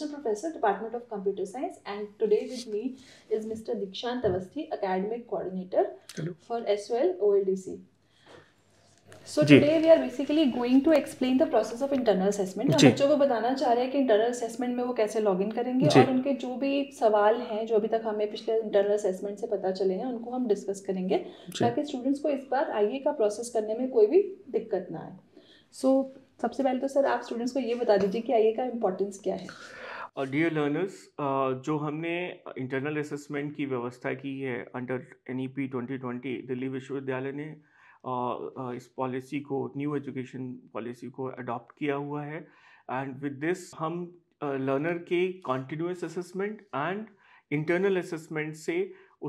assistant professor, Department of Computer Science, and today with me is Mr. Dikshant Avasthi, academic coordinator Hello. for SOL OLDC. So today we are basically going to explain the process of internal assessment हम बच्चों को बताना चाह रहे हैं कि internal assessment में वो कैसे लॉग इन करेंगे और उनके जो भी सवाल हैं जो अभी तक हमें पिछले इंटरनल असेसमेंट से पता चले हैं उनको हम डिस्कस करेंगे ताकि स्टूडेंट्स को इस बार आइए का प्रोसेस करने में कोई भी दिक्कत ना आए सो so, सबसे पहले तो सर आप स्टूडेंट्स को ये बता दीजिए कि आई का इम्पोर्टेंस क्या है डियर लर्नर्स जो हमने इंटरनल असेसमेंट की व्यवस्था की है under N E P twenty twenty Delhi विश्वविद्यालय ने इस पॉलिसी को न्यू एजुकेशन पॉलिसी को अडॉप्ट किया हुआ है एंड विद दिस हम लर्नर के continuous assessment and internal assessment से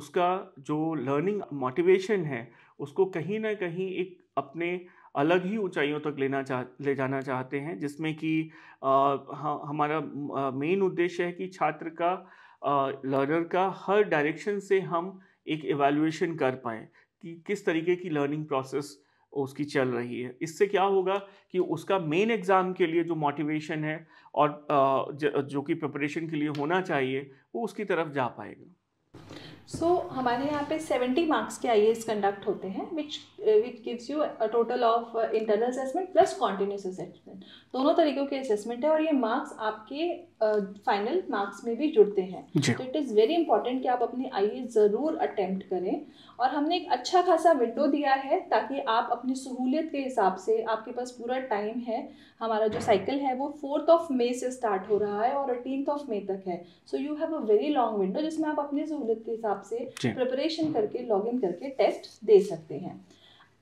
उसका जो लर्निंग मोटिवेशन है उसको कहीं ना कहीं एक अपने अलग ही ऊंचाइयों तक लेना चाह ले जाना चाहते हैं जिसमें कि हमारा मेन उद्देश्य है कि छात्र का लर्नर का हर डायरेक्शन से हम एक एवेल्युएशन कर पाएँ कि किस तरीके की लर्निंग प्रोसेस उसकी चल रही है इससे क्या होगा कि उसका मेन एग्ज़ाम के लिए जो मोटिवेशन है और जो कि प्रिपरेशन के लिए होना चाहिए वो उसकी तरफ जा पाएगा सो so, हमारे यहाँ पे सेवेंटी मार्क्स के आई कंडक्ट होते हैं which which gives you a total of internal assessment plus continuous assessment दोनों तरीकों के असेसमेंट है और ये मार्क्स आपके फाइनल uh, मार्क्स में भी जुड़ते हैं तो इट इज़ वेरी इंपॉर्टेंट कि आप अपनी आई ज़रूर अटैम्प्ट करें और हमने एक अच्छा खासा विंडो दिया है ताकि आप अपनी सहूलियत के हिसाब से आपके पास पूरा टाइम है हमारा जो साइकिल है वो फोर्थ ऑफ मे से स्टार्ट हो रहा है और एटीन ऑफ मे तक है so you have a very long window जिसमें आप अपनी सहूलियत के हिसाब से प्रिपरेशन करके लॉग करके टेस्ट दे सकते हैं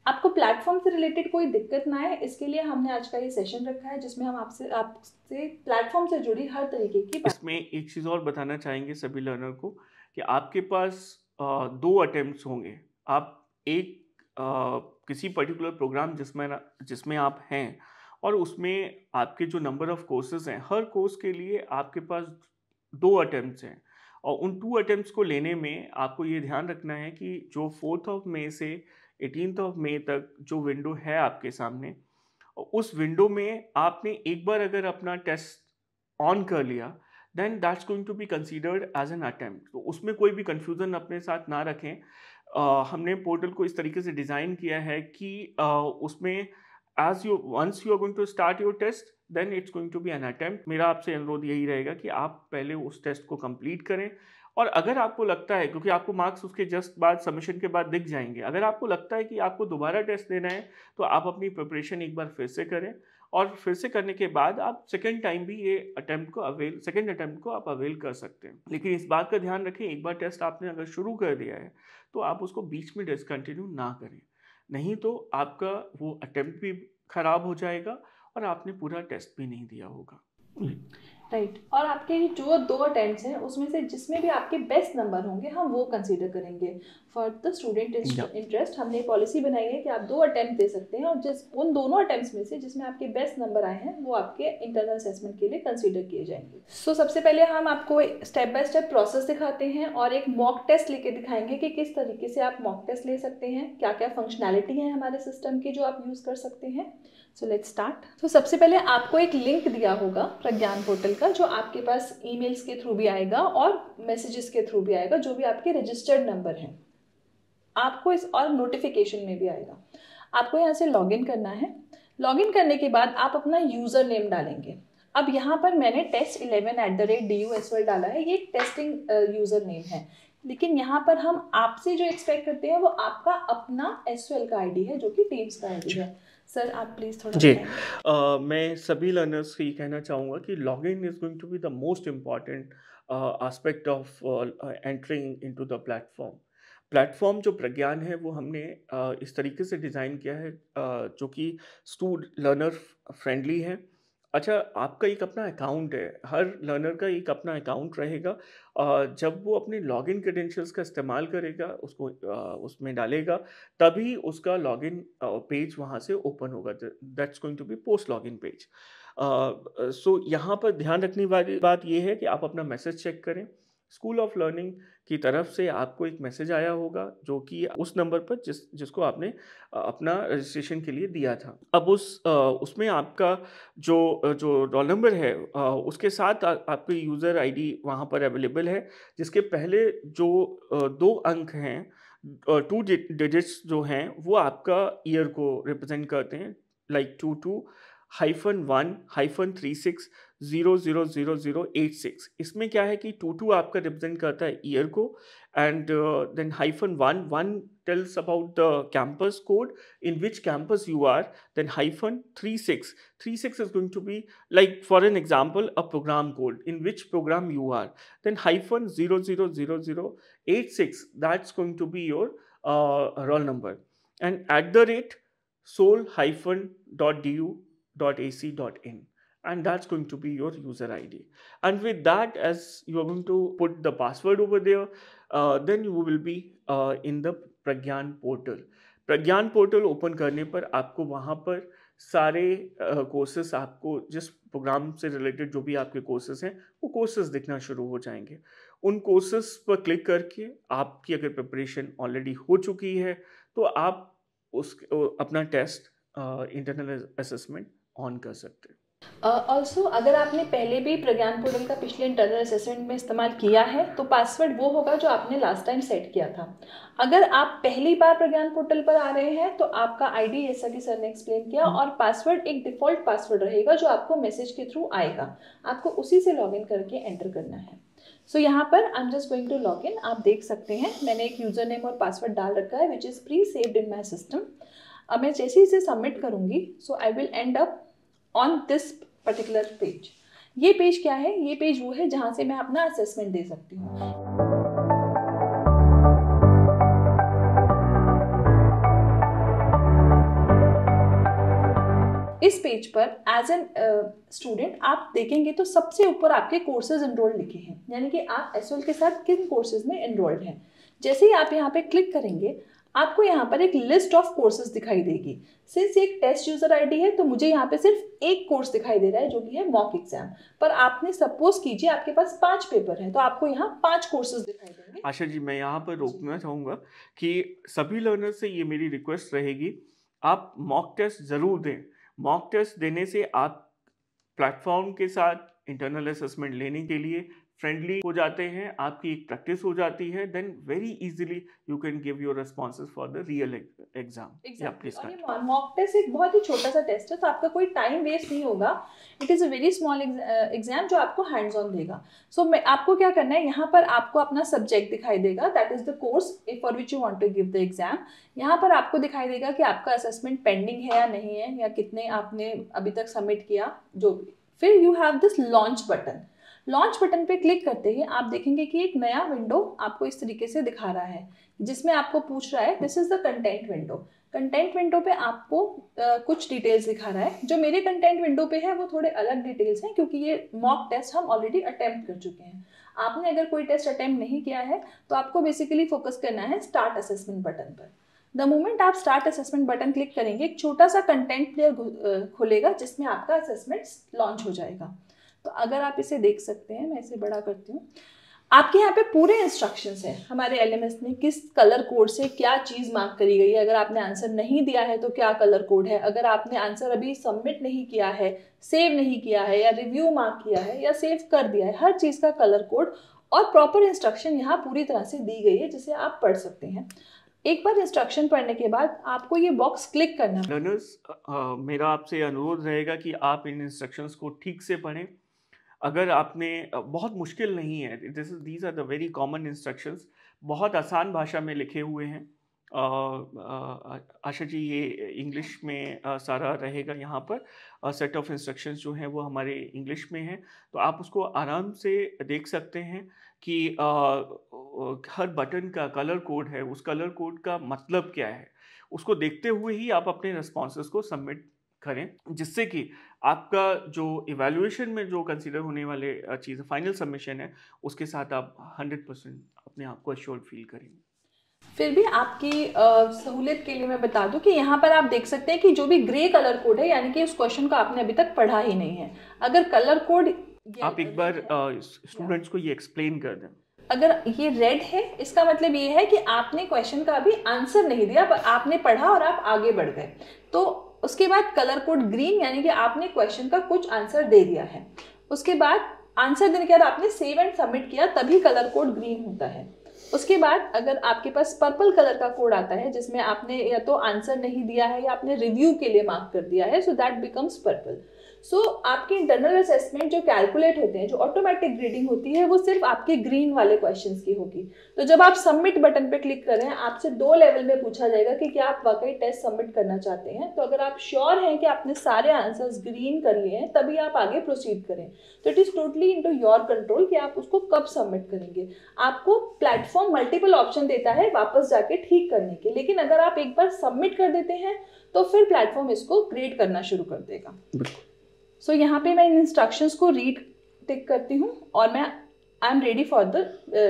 आपको प्लेटफॉर्म से रिलेटेड कोई दिक्कत ना आए इसके लिए हमने आज का ये सेशन रखा है जिसमें हम आपसे आपसे प्लेटफॉर्म से जुड़ी हर तरीके की इसमें एक चीज़ और बताना चाहेंगे सभी लर्नर को कि आपके पास दो अटेम्प्ट होंगे आप एक किसी पर्टिकुलर प्रोग्राम जिसमें जिसमें आप हैं और उसमें आपके जो नंबर ऑफ कोर्सेज हैं हर कोर्स के लिए आपके पास दो अटेम्प्ट्स हैं और उन टू अटेम्प्ट्स को लेने में आपको ये ध्यान रखना है कि जो फोर्थ ऑफ मे से एटीनथ ऑफ मे तक जो विंडो है आपके सामने उस विंडो में आपने एक बार अगर अपना टेस्ट ऑन कर लिया then that's going to be considered as an attempt तो उसमें कोई भी कन्फ्यूज़न अपने साथ ना रखें uh, हमने पोर्टल को इस तरीके से डिज़ाइन किया है कि uh, उसमें as you once you are going to start your test then it's going to be an attempt मेरा आपसे अनुरोध यही रहेगा कि आप पहले उस टेस्ट को कम्प्लीट करें और अगर आपको लगता है क्योंकि आपको मार्क्स उसके जस्ट बाद सबमिशन के बाद दिख जाएंगे अगर आपको लगता है कि आपको दोबारा टेस्ट देना है तो आप अपनी प्रिपरेशन एक बार फिर से करें और फिर से करने के बाद आप सेकेंड टाइम भी ये अटैम्प्ट को अवेल सेकेंड अटैम्प्ट को आप अवेल कर सकते हैं लेकिन इस बात का ध्यान रखें एक बार टेस्ट आपने अगर शुरू कर दिया है तो आप उसको बीच में डिसकंटिन्यू ना करें नहीं तो आपका वो अटैम्प्ट भी खराब हो जाएगा और आपने पूरा टेस्ट भी नहीं दिया होगा राइट right. और आपके जो दो अटैम्प्ट हैं उसमें से जिसमें भी आपके बेस्ट नंबर होंगे हम वो कंसीडर करेंगे फॉर द स्टूडेंट इंटरेस्ट हमने पॉलिसी बनाई है कि आप दो अटैम्प्ट दे सकते हैं और जिस उन दोनों अटैम्प्ट में से जिसमें आपके बेस्ट नंबर आए हैं वो आपके इंटरनल असेसमेंट के लिए कंसिडर किए जाएंगे सो so, सबसे पहले हम आपको स्टेप बाय स्टेप प्रोसेस दिखाते हैं और एक मॉक टेस्ट लेके दिखाएंगे कि किस तरीके से आप मॉक टेस्ट ले सकते हैं क्या क्या फंक्शनैलिटी है हमारे सिस्टम की जो आप यूज़ कर सकते हैं सो लेट स्टार्ट तो सबसे पहले आपको एक लिंक दिया होगा प्रज्ञान पोर्टल का जो आपके पास ईमेल्स के थ्रू भी आएगा और मैसेजेस के थ्रू भी आएगा जो भी आपके रजिस्टर्ड नंबर हैं आपको इस और नोटिफिकेशन में भी आएगा आपको यहाँ से लॉगिन करना है लॉगिन करने के बाद आप अपना यूज़र नेम डालेंगे अब यहाँ पर मैंने test eleven at the rate D U S Y डाला है ये टेस्टिंग यूज़र नेम है लेकिन यहाँ पर हम आपसे जो एक्सपेक्ट करते हैं वो आपका अपना एस का आईडी है जो कि टीम्स का आईडी है सर आप प्लीज़ थोड़ा जी आ, मैं सभी लर्नर्स को ये कहना चाहूँगा कि log in is going to be the most important aspect of entering into the platform platform जो प्रज्ञान है वो हमने इस तरीके से डिज़ाइन किया है जो कि स्टूड लर्नर फ्रेंडली है अच्छा आपका एक अपना अकाउंट है हर लर्नर का एक अपना अकाउंट रहेगा जब वो अपने लॉगिन क्रेडेंशियल्स का इस्तेमाल करेगा उसको उसमें डालेगा तभी उसका लॉगिन पेज वहाँ से ओपन होगा that's going to be post login page so यहाँ पर ध्यान रखने वाली बात यह है कि आप अपना मैसेज चेक करें स्कूल ऑफ लर्निंग की तरफ से आपको एक मैसेज आया होगा जो कि उस नंबर पर जिस जिसको आपने अपना रजिस्ट्रेशन के लिए दिया था अब उस उसमें आपका जो जो रोल नंबर है उसके साथ आ, आपके यूज़र आईडी वहाँ पर अवेलेबल है जिसके पहले जो दो अंक हैं टू डिजिट्स जो हैं वो आपका ईयर को रिप्रेजेंट करते हैं like two two hyphen one hyphen three six zero zero zero zero eight six इसमें क्या है कि टू टू आपका रिप्रजेंट करता है ईयर को and then hyphen one one tells about the campus code in which campus you are then hyphen three six three six is going to be like for an example a program code in which program you are then hyphen zero zero zero zero eight six that's going to be your roll number and at the rate SOL hyphen dot D U ac.in and that's going to be your user id and with that as you're going to put the password over there uh, then you will be uh, in the Pragyan portal Pragyan portal open करने पर आपको वहाँ पर सारे courses uh, आपको जिस programme से related जो भी आपके कोर्सेज हैं वो कोर्सेज दिखना शुरू हो जाएंगे उन कोर्सेज पर क्लिक करके आपकी अगर प्रिपरेशन ऑलरेडी हो चुकी है तो आप उस अपना टेस्ट इंटरनल असेसमेंट ऑन कर सकते हैं ऑल्सो uh, अगर आपने पहले भी प्रज्ञान पोर्टल का पिछले इंटरनल असेसमेंट में इस्तेमाल किया है तो पासवर्ड वो होगा जो आपने लास्ट टाइम सेट किया था अगर आप पहली बार प्रज्ञान पोर्टल पर आ रहे हैं तो आपका आईडी जैसा कि सर ने एक्सप्लेन किया hmm. और पासवर्ड एक डिफ़ॉल्ट पासवर्ड रहेगा जो आपको मैसेज के थ्रू आएगा आपको उसी से इन करके एंटर करना है सो so, यहाँ पर I am just going to log in आप देख सकते हैं मैंने एक यूज़र नेम और पासवर्ड डाल रखा है which is pre saved in my system अब मैं जैसे ही इसे सबमिट करूँगी so I will end up on this particular page ये पेज क्या है ये पेज वो है जहाँ से मैं अपना असेसमेंट दे सकती हूँ इस पेज पर एज एन स्टूडेंट आप देखेंगे तो सबसे ऊपर आपके कोर्सेज एनरोल्ड लिखे हैं यानी कि आप एस के साथ किन कोर्सेज में एनरोल्ड हैं जैसे ही आप यहाँ पे क्लिक करेंगे आपको यहाँ पर एक लिस्ट ऑफ कोर्सेज दिखाई देगी सिंस एक टेस्ट यूजर आईडी है तो मुझे यहाँ पे सिर्फ एक कोर्स दिखाई दे रहा है जो कि है मॉक एग्जाम पर आपने सपोज कीजिए आपके पास पांच पेपर है तो आपको यहाँ पांच कोर्सेज दिखाई देंगे आशा जी मैं यहाँ पर रोकना चाहूंगा कि सभी लर्नर से ये मेरी रिक्वेस्ट रहेगी आप मॉक टेस्ट ज़रूर दें मॉक टेस्ट देने से आप प्लेटफॉर्म के साथ इंटरनल असेसमेंट लेने के लिए फ्रेंडली हो जाते हैं आपकी एक प्रैक्टिस हो जाती है then very easily you can give your responses for the real exam mock test एक बहुत ही छोटा सा टेस्ट है तो आपका कोई टाइम वेस्ट नहीं होगा it is a very small exam जो आपको हैंड्स ऑन देगा सो so, आपको क्या करना है यहाँ पर आपको अपना सब्जेक्ट दिखाई देगा that is the course for which you want to give the exam यहाँ पर आपको दिखाई देगा कि आपका असेसमेंट पेंडिंग है या नहीं है या कितने आपने अभी तक सबमिट किया जो भी फिर you have this launch button launch button पे क्लिक करते ही आप देखेंगे कि एक नया विंडो आपको इस तरीके से दिखा रहा है जिसमें आपको पूछ रहा है this is the content window content window पे आपको आ, कुछ डिटेल्स दिखा रहा है जो मेरे कंटेंट विंडो पे है वो थोड़े अलग डिटेल्स हैं क्योंकि ये मॉक टेस्ट हम ऑलरेडी अटेम्प्ट कर चुके हैं आपने अगर कोई टेस्ट अटेम्प्ट नहीं किया है तो आपको बेसिकली फोकस करना है स्टार्ट असेसमेंट बटन पर द मोमेंट आप स्टार्ट असेसमेंट बटन क्लिक करेंगे एक छोटा सा कंटेंट प्लेयर खुलेगा जिसमें आपका असेसमेंट लॉन्च हो जाएगा तो अगर आप इसे देख सकते हैं मैं इसे बड़ा करती हूँ आपके यहाँ पे पूरे इंस्ट्रक्शंस हैं हमारे एल में किस कलर कोड से क्या चीज़ मार्क करी गई है अगर आपने आंसर नहीं दिया है तो क्या कलर कोड है अगर आपने आंसर अभी सबमिट नहीं किया है सेव नहीं किया है या रिव्यू मार्क किया है या सेव कर दिया है हर चीज़ का कलर कोड और प्रॉपर इंस्ट्रक्शन यहाँ पूरी तरह से दी गई है जिसे आप पढ़ सकते हैं एक बार इंस्ट्रक्शन पढ़ने के बाद आपको ये बॉक्स क्लिक करना लर्नर्स मेरा आपसे अनुरोध रहेगा कि आप इन इंस्ट्रक्शंस को ठीक से पढ़ें अगर आपने बहुत मुश्किल नहीं है this is these are the very common instructions बहुत आसान भाषा में लिखे हुए हैं आशा जी ये इंग्लिश में सारा रहेगा यहाँ पर सेट ऑफ इंस्ट्रक्शंस जो हैं वो हमारे इंग्लिश में हैं तो आप उसको आराम से देख सकते हैं कि आ, हर बटन का कलर कोड है उस कलर कोड का मतलब क्या है उसको देखते हुए ही आप अपने रिस्पॉन्स को सबमिट करें जिससे कि आपका जो इवेल्यूएशन में जो कंसिडर होने वाले चीज़ फाइनल सबमिशन है उसके साथ आप हंड्रेड परसेंट अपने आप को अश्योर फील करें फिर भी आपकी सहूलियत के लिए मैं बता दूं कि यहाँ पर आप देख सकते हैं कि जो भी ग्रे कलर कोड है यानी कि उस क्वेश्चन को आपने अभी तक पढ़ा ही नहीं है अगर कलर कोड आप एक बार स्टूडेंट्स को ये एक्सप्लेन कर दें अगर ये रेड है इसका मतलब ये है कि आपने क्वेश्चन का अभी आंसर नहीं दिया पर आपने पढ़ा और आप आगे बढ़ गए तो उसके बाद कलर कोड ग्रीन यानी कि आपने क्वेश्चन का कुछ आंसर दे दिया है उसके बाद आंसर देने के बाद आपने सेव एंड सबमिट किया तभी कलर कोड ग्रीन होता है उसके बाद अगर आपके पास पर्पल कलर का कोड आता है जिसमें आपने या तो आंसर नहीं दिया है या आपने रिव्यू के लिए मार्क कर दिया है so that becomes purple so so, आपके इंटरनल असेसमेंट जो कैलकुलेट होते हैं जो ऑटोमेटिक ग्रेडिंग होती है वो सिर्फ आपके ग्रीन वाले क्वेश्चन की होगी तो जब आप सबमिट बटन पर क्लिक करें आपसे दो लेवल में पूछा जाएगा कि क्या आप वाकई टेस्ट सबमिट करना चाहते हैं तो अगर आप श्योर हैं कि आपने सारे आंसर्स ग्रीन कर लिए हैं तभी आप आगे प्रोसीड करें तो it is totally in your control कि आप उसको कब सबमिट करेंगे आपको प्लेटफॉर्म मल्टीपल ऑप्शन देता है वापस जाके ठीक करने के लेकिन अगर आप एक बार सबमिट कर देते हैं तो फिर प्लेटफॉर्म इसको क्रिएट करना शुरू कर देगा बिल्कुल सो so, यहाँ पे मैं इन इंस्ट्रक्शंस को रीड टिक करती हूँ और मैं I am ready for the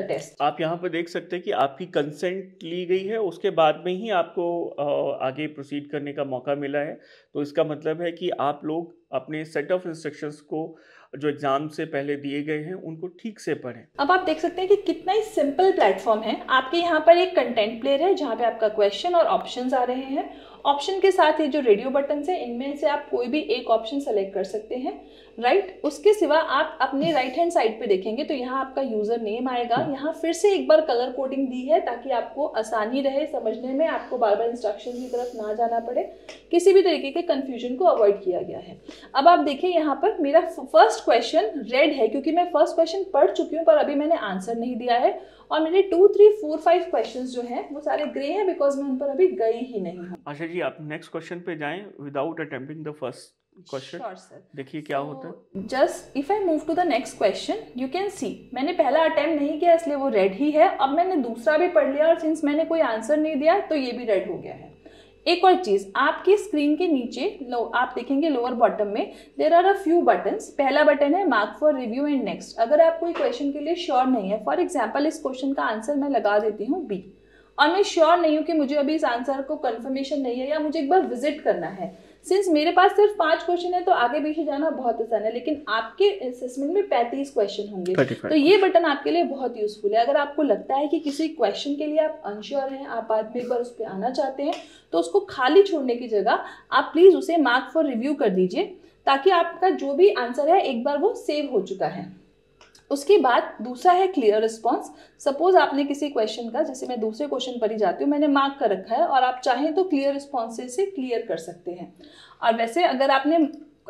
test आप यहाँ पर देख सकते हैं कि आपकी कंसेंट ली गई है उसके बाद में ही आपको uh, आगे प्रोसीड करने का मौका मिला है तो इसका मतलब है कि आप लोग अपने सेट ऑफ इंस्ट्रक्शंस को जो एग्ज़ाम से पहले दिए गए हैं उनको ठीक से पढ़ें अब आप देख सकते हैं कि कितना ही सिंपल प्लेटफॉर्म है आपके यहाँ पर एक कंटेंट प्लेयर है जहाँ पे आपका क्वेश्चन और ऑप्शंस आ रहे हैं ऑप्शन के साथ ये जो रेडियो बटन है इनमें से आप कोई भी एक ऑप्शन सेलेक्ट कर सकते हैं राइट right? उसके सिवा आप अपने राइट हैंड साइड पे देखेंगे तो यहाँ आपका यूज़र नेम आएगा यहाँ फिर से एक बार कलर कोडिंग दी है ताकि आपको आसानी रहे समझने में आपको बार बार इंस्ट्रक्शन की तरफ ना जाना पड़े किसी भी तरीके के कन्फ्यूजन को अवॉइड किया गया है अब आप देखिए यहाँ पर मेरा फर्स्ट क्वेश्चन रेड है क्योंकि मैं फर्स्ट क्वेश्चन पढ़ चुकी हूँ पर अभी मैंने आंसर नहीं दिया है और मेरे two three four five question जो है वो सारे ग्रे हैं बिकॉज मैं उन पर अभी गई ही नहीं हूँ अच्छा जी आप नेक्स्ट क्वेश्चन पे जाएं without attempting the first question देखिए क्या होता है just if I move to the next question you can see मैंने पहला अटेम्प्ट नहीं किया इसलिए वो रेड ही है अब मैंने दूसरा भी पढ़ लिया और सिंस मैंने कोई आंसर नहीं दिया तो ये भी रेड हो गया है एक और चीज़ आपकी स्क्रीन के नीचे लो आप देखेंगे लोअर बॉटम में there are a few buttons पहला बटन है mark for review and next अगर आप कोई क्वेश्चन के लिए श्योर नहीं है फॉर एग्जाम्पल इस क्वेश्चन का आंसर मैं लगा देती हूँ बी और मैं श्योर नहीं हूँ कि मुझे अभी इस आंसर को कन्फर्मेशन नहीं है या मुझे एक बार विजिट करना है सिंस मेरे पास सिर्फ पांच क्वेश्चन है तो आगे पीछे जाना बहुत आसान है लेकिन आपके असेसमेंट में पैंतीस क्वेश्चन होंगे तो ये बटन आपके लिए बहुत यूजफुल है अगर आपको लगता है कि किसी क्वेश्चन के लिए आप अनश्योर हैं आप बाद में एक बार उस पर आना चाहते हैं तो उसको खाली छोड़ने की जगह आप प्लीज़ उसे मार्क फॉर रिव्यू कर दीजिए ताकि आपका जो भी आंसर है एक बार वो सेव हो चुका है उसके बाद दूसरा है क्लियर रिस्पॉन्स सपोज आपने किसी क्वेश्चन का जैसे मैं दूसरे क्वेश्चन पर ही जाती हूँ मैंने मार्क कर रखा है और आप चाहें तो क्लियर रिस्पॉन्स से क्लियर कर सकते हैं और वैसे अगर आपने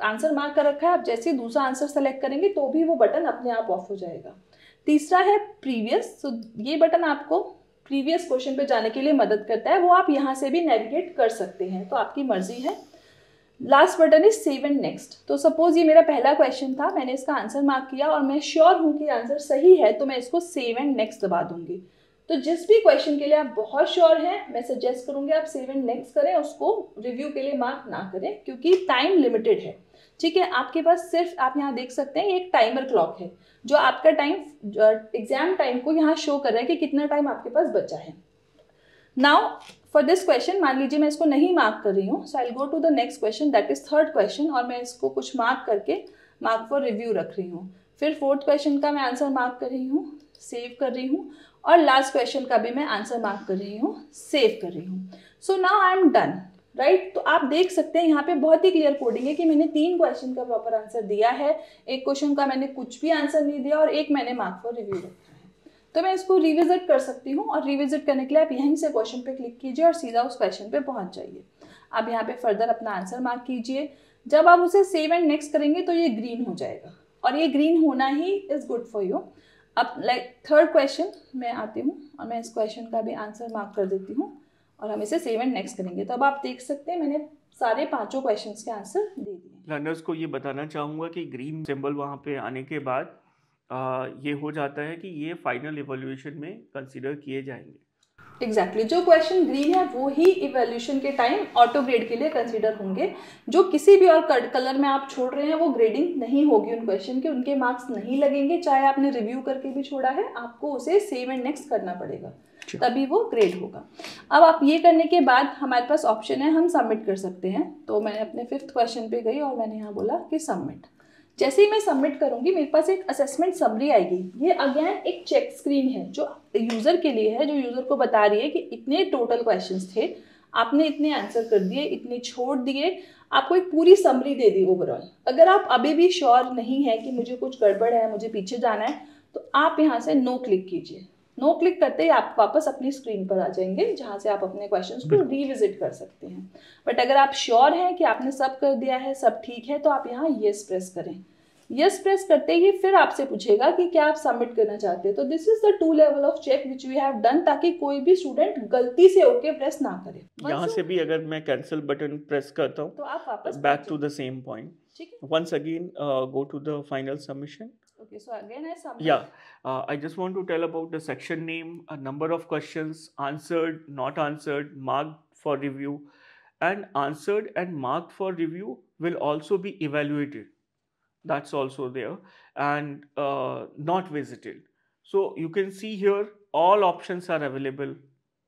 आंसर मार्क कर रखा है आप जैसे दूसरा आंसर सेलेक्ट करेंगे तो भी वो बटन अपने आप ऑफ हो जाएगा तीसरा है प्रीवियस तो ये बटन आपको प्रीवियस क्वेश्चन पे जाने के लिए मदद करता है वो आप यहाँ से भी नेविगेट कर सकते हैं तो आपकी मर्जी है last button is save and next तो सपोज ये मेरा पहला क्वेश्चन था मैंने इसका आंसर मार्क किया और मैं श्योर हूँ कि आंसर सही है तो मैं इसको सेव एंड नेक्स्ट दबा दूंगी तो जिस भी क्वेश्चन के लिए आप बहुत श्योर हैं मैं सजेस्ट करूंगी आप सेव एंड नेक्स्ट करें उसको रिव्यू के लिए मार्क ना करें क्योंकि टाइम लिमिटेड है ठीक है आपके पास सिर्फ आप यहाँ देख सकते हैं एक टाइमर क्लॉक है जो आपका टाइम एग्जाम टाइम को यहाँ शो कर रहा है कि कितना टाइम आपके पास बचा है नाउ फॉर दिस क्वेश्चन मान लीजिए मैं इसको नहीं मार्क कर रही हूँ so I go to the next question that is third question और मैं इसको कुछ मार्क करके मार्क फॉर रिव्यू रख रही हूँ फिर फोर्थ क्वेश्चन का मैं आंसर मार्क कर रही हूँ सेव कर रही हूँ और लास्ट क्वेश्चन का भी मैं आंसर मार्क कर रही हूँ सेव कर रही हूँ so now I am done right तो आप देख सकते हैं यहाँ पे बहुत ही क्लियर कोडिंग है कि मैंने तीन क्वेश्चन का प्रॉपर आंसर दिया है एक क्वेश्चन का मैंने कुछ भी आंसर नहीं दिया और एक मैंने मार्क फॉर रिव्यू रखा तो मैं इसको रिविजिट कर सकती हूँ और रिविजिट करने के लिए आप यहीं से क्वेश्चन पे क्लिक कीजिए और सीधा उस क्वेश्चन पे पहुँच जाइए अब यहाँ पे फर्दर अपना आंसर मार्क कीजिए जब आप उसे सेव एंड नेक्स्ट करेंगे तो ये ग्रीन हो जाएगा और ये ग्रीन होना ही इज़ गुड फॉर यू अब लाइक थर्ड क्वेश्चन मैं आती हूँ और मैं इस क्वेश्चन का भी आंसर मार्क कर देती हूँ और हम इसे सेव एंड नेक्स्ट करेंगे तो अब आप देख सकते हैं मैंने सारे पांचों क्वेश्चंस के आंसर दे दिए लर्नर्स को ये बताना चाहूँगा कि ग्रीन सिंबल वहाँ पे आने के बाद ये हो जाता है कि ये फाइनल इवोल्यूशन में कंसिडर किए जाएंगे एग्जैक्टली exactly. जो क्वेश्चन ग्रीन है वो ही इवेल्यूशन के टाइम ऑटो ग्रेड के लिए कंसिडर होंगे जो किसी भी और कलर में आप छोड़ रहे हैं वो ग्रेडिंग नहीं होगी उन क्वेश्चन के उनके मार्क्स नहीं लगेंगे चाहे आपने रिव्यू करके भी छोड़ा है आपको उसे सेव एंड नेक्स्ट करना पड़ेगा तभी वो ग्रेड होगा अब आप ये करने के बाद हमारे पास ऑप्शन है हम सबमिट कर सकते हैं तो मैंने अपने फिफ्थ क्वेश्चन पे गई और मैंने यहाँ बोला कि सबमिट जैसे ही मैं सबमिट करूँगी मेरे पास एक असेसमेंट समरी आएगी ये अगेन एक चेक स्क्रीन है जो यूज़र के लिए है जो यूज़र को बता रही है कि इतने टोटल क्वेश्चंस थे आपने इतने आंसर कर दिए इतने छोड़ दिए आपको एक पूरी समरी दे दी ओवरऑल अगर आप अभी भी श्योर नहीं है कि मुझे कुछ गड़बड़ है मुझे पीछे जाना है तो आप यहाँ से नो क्लिक कीजिए नो no क्लिक करते ही आप वापस अपनी स्क्रीन पर आ जाएंगे जहाँ से आप अपने क्वेश्चंस को रिविजिट कर सकते हैं बट अगर आप श्योर हैं कि आपने सब कर दिया है सब ठीक है तो आप यहाँ येस प्रेस करें येस प्रेस करते ही फिर आपसे पूछेगा कि क्या आप सबमिट करना चाहते हैं तो this is the two level of check which we have done ताकि कोई भी स्टूडेंट गलती से ओके प्रेस ना करे यहाँ से भी अगर मैं कैंसिल बटन प्रेस करता हूँ तो आप वापस back to the same point ठीक है once again go to the final submission Okay, so again I summarize. Yeah, uh, I just want to tell about the section name, a number of questions answered, not answered, marked for review, and answered and marked for review will also be evaluated. That's also there and uh, not visited. So you can see here all options are available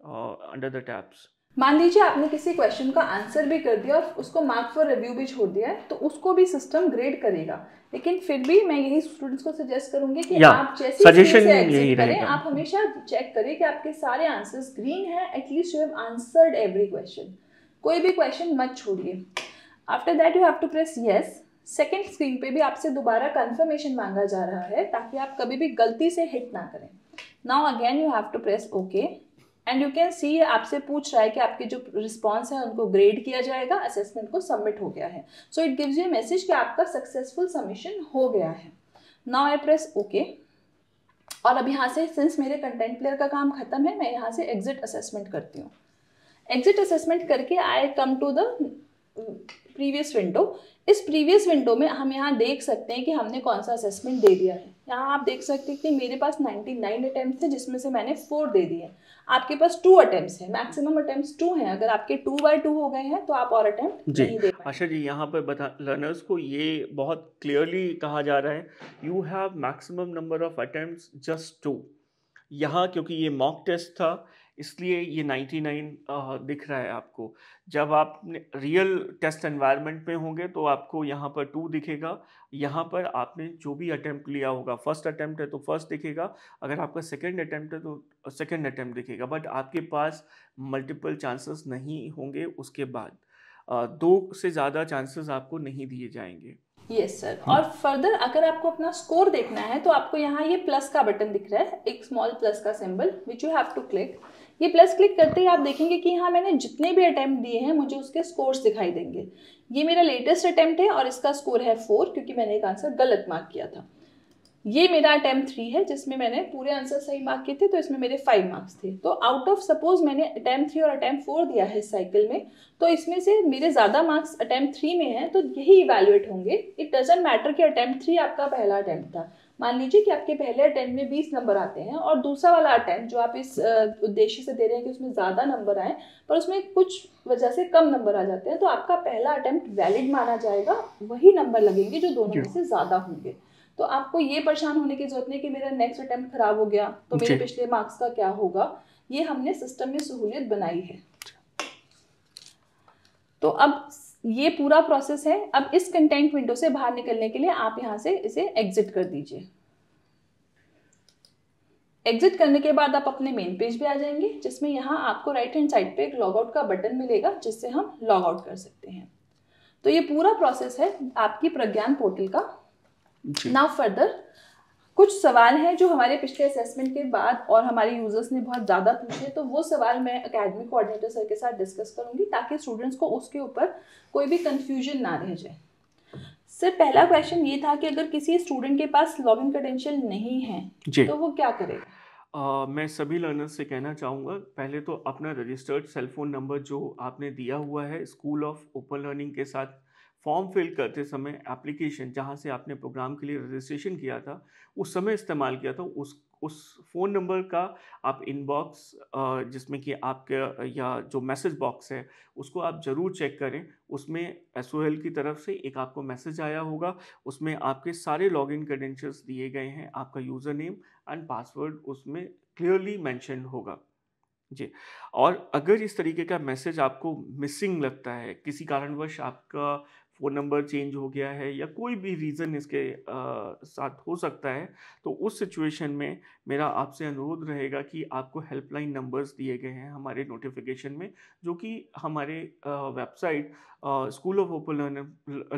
uh, under the tabs. मान लीजिए आपने किसी question का answer भी कर दिया और उसको मार्क फॉर रिव्यू भी छोड़ दिया तो उसको भी सिस्टम ग्रेड करेगा लेकिन फिर भी मैं यही स्टूडेंट्स को सजेस्ट करूंगी कि आप जैसे करें आप हमेशा चेक करें कि आपके सारे आंसर्स ग्रीन हैं at least you have answered every question कोई भी क्वेश्चन मत छोड़िए after that you have to press yes second screen पे भी आपसे दोबारा कन्फर्मेशन मांगा जा रहा है ताकि आप कभी भी गलती से हिट ना करें now again you have to press okay and you can see आपसे पूछ रहा है कि आपके जो रिस्पॉन्स है उनको ग्रेड किया जाएगा असेसमेंट को सबमिट हो गया है so it gives you message कि आपका सक्सेसफुल सबमिशन हो गया है नाउ आई प्रेस ओके और अब यहाँ से सिंस मेरे कंटेंट प्लेयर का काम खत्म है मैं यहाँ से एग्जिट असेसमेंट करती हूँ एग्जिट असेसमेंट करके I come to the previous window इस प्रीवियस विंडो में हम यहाँ देख सकते हैं कि हमने कौन सा असेसमेंट दे दिया है यहाँ आप देख सकते हैं कि मेरे पास 99 अटैम्प्ट थे जिसमें से मैंने फोर दे दिए आपके पास टू अटेम्प्ट है मैक्सिमम अटेम्प्ट टू हैं अगर आपके टू बाई टू हो गए हैं तो आप और अटेम्प्ट जी नहीं आशा जी यहाँ पर बता लर्नर्स को ये बहुत क्लियरली कहा जा रहा है you have maximum number of attempt just two यहाँ क्योंकि ये मॉक टेस्ट था इसलिए ये 99 दिख रहा है आपको जब आप रियल टेस्ट एनवायरनमेंट में होंगे तो आपको यहाँ पर टू दिखेगा यहाँ पर आपने जो भी अटैम्प्ट लिया होगा फर्स्ट अटैम्प्ट है तो फर्स्ट दिखेगा अगर आपका सेकेंड अटैम्प्ट है तो सेकेंड अटैम्प्ट दिखेगा बट आपके पास मल्टीपल चांसेस नहीं होंगे उसके बाद दो से ज़्यादा चांसेस आपको नहीं दिए जाएंगे यस yes, सर और फर्दर अगर आपको अपना स्कोर देखना है तो आपको यहाँ ये प्लस का बटन दिख रहा है एक स्मॉल प्लस का symbol which you have to click ये प्लस क्लिक करते ही आप देखेंगे कि हाँ मैंने जितने भी अटैम्प्ट दिए हैं मुझे उसके स्कोर्स दिखाई देंगे ये मेरा लेटेस्ट अटैम्प्ट है और इसका स्कोर है फोर क्योंकि मैंने एक आंसर गलत मार्क किया था ये मेरा अटैम्प्ट थ्री है जिसमें मैंने पूरे आंसर सही मार्क किए थे तो इसमें मेरे फाइव मार्क्स थे तो आउट ऑफ सपोज मैंने अटैम्प थ्री और अटैम्प फोर दिया है साइकिल में तो इसमें से मेरे ज़्यादा मार्क्स अटैम्प थ्री में हैं तो यही इवेल्युएट होंगे इट डजेंट मैटर कि अटैम्प थ्री आपका पहला अटैम्प्ट था मान लीजिए कि आपके पहले अटैम्प्ट में बीस नंबर आते हैं और दूसरा वाला अटैम्प्ट जो आप इस उद्देश्य से दे रहे हैं कि उसमें ज़्यादा नंबर आए पर उसमें कुछ वजह से कम नंबर आ जाते हैं तो आपका पहला अटैम्प्ट वैलिड माना जाएगा वही नंबर लगेंगे जो दोनों से ज़्यादा होंगे तो आपको ये परेशान होने की जरूरत नहीं कि मेरा नेक्स्ट अटैम्प्ट खराब हो गया तो मेरे पिछले मार्क्स का क्या होगा ये हमने सिस्टम में सहूलियत बनाई है तो अब ये पूरा प्रोसेस है अब इस कंटेंट विंडो से बाहर निकलने के लिए आप यहां से इसे एग्जिट कर दीजिए एग्जिट करने के बाद आप अपने मेन पेज पे आ जाएंगे जिसमें यहाँ आपको राइट हैंड साइड पे एक आउट का बटन मिलेगा जिससे हम लॉग आउट कर सकते हैं तो ये पूरा प्रोसेस है आपकी प्रज्ञान पोर्टल का नाउ फर्दर कुछ सवाल हैं जो हमारे पिछले असेसमेंट के बाद और हमारे यूजर्स ने बहुत ज़्यादा पूछे तो वो सवाल मैं अकेडमिक कोऑर्डिनेटर सर के साथ डिस्कस करूँगी ताकि स्टूडेंट्स को उसके ऊपर कोई भी कन्फ्यूजन ना रह जाए सर पहला क्वेश्चन ये था कि अगर किसी स्टूडेंट के पास लॉग इन क्रेडेंशियल नहीं है तो वो क्या करेगा Uh, मैं सभी लर्नर्स से कहना चाहूँगा पहले तो अपना रजिस्टर्ड सेलफोन नंबर जो आपने दिया हुआ है स्कूल ऑफ ओपन लर्निंग के साथ फॉर्म फिल करते समय एप्लीकेशन जहाँ से आपने प्रोग्राम के लिए रजिस्ट्रेशन किया था उस समय इस्तेमाल किया था उस उस फ़ोन नंबर का आप इनबॉक्स जिसमें कि आपके या जो मैसेज बॉक्स है उसको आप ज़रूर चेक करें उसमें एस की तरफ से एक आपको मैसेज आया होगा उसमें आपके सारे लॉगिन क्रेडेंशियल्स दिए गए हैं आपका यूज़र नेम एंड पासवर्ड उसमें क्लियरली मैंशन होगा जी और अगर इस तरीके का मैसेज आपको मिसिंग लगता है किसी कारणवश आपका फ़ोन नंबर चेंज हो गया है या कोई भी रीज़न इसके आ, साथ हो सकता है तो उस सिचुएशन में मेरा आपसे अनुरोध रहेगा कि आपको हेल्पलाइन नंबर्स दिए गए हैं हमारे नोटिफिकेशन में जो कि हमारे website school of open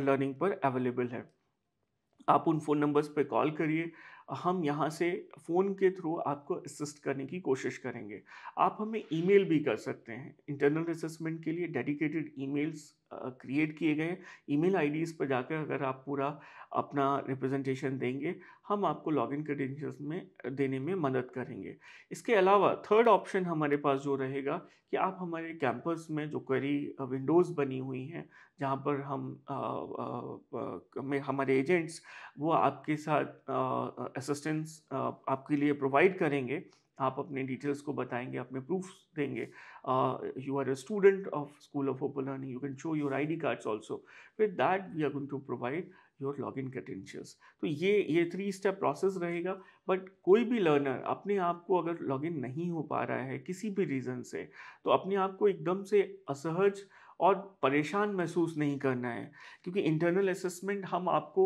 learning पर अवेलेबल है आप उन फ़ोन नंबर्स पर कॉल करिए हम यहाँ से फ़ोन के थ्रू आपको असिस्ट करने की कोशिश करेंगे आप हमें ईमेल भी कर सकते हैं इंटरनल असेसमेंट के लिए डेडिकेटेड ईमेल्स क्रिएट किए गए ईमेल आईडीज़ पर जाकर अगर आप पूरा अपना रिप्रेजेंटेशन देंगे हम आपको लॉगिन क्रेडेंशियल्स में देने में मदद करेंगे इसके अलावा थर्ड ऑप्शन हमारे पास जो रहेगा कि आप हमारे कैंपस में जो क्वेरी विंडोज़ बनी हुई हैं जहाँ पर हम आ, आ, आ, हमारे एजेंट्स वो आपके साथ असिस्टेंस आपके लिए प्रोवाइड करेंगे आप अपने डिटेल्स को बताएंगे अपने प्रूफ देंगे you are a student of school of open learning you can show your D cards also with that we are going to provide your log in credentials तो ये ये थ्री स्टेप प्रोसेस रहेगा but कोई भी learner अपने आप को अगर लॉग इन नहीं हो पा रहा है किसी भी रीज़न से तो अपने आप को एकदम से असहज और परेशान महसूस नहीं करना है क्योंकि इंटरनल असेसमेंट हम आपको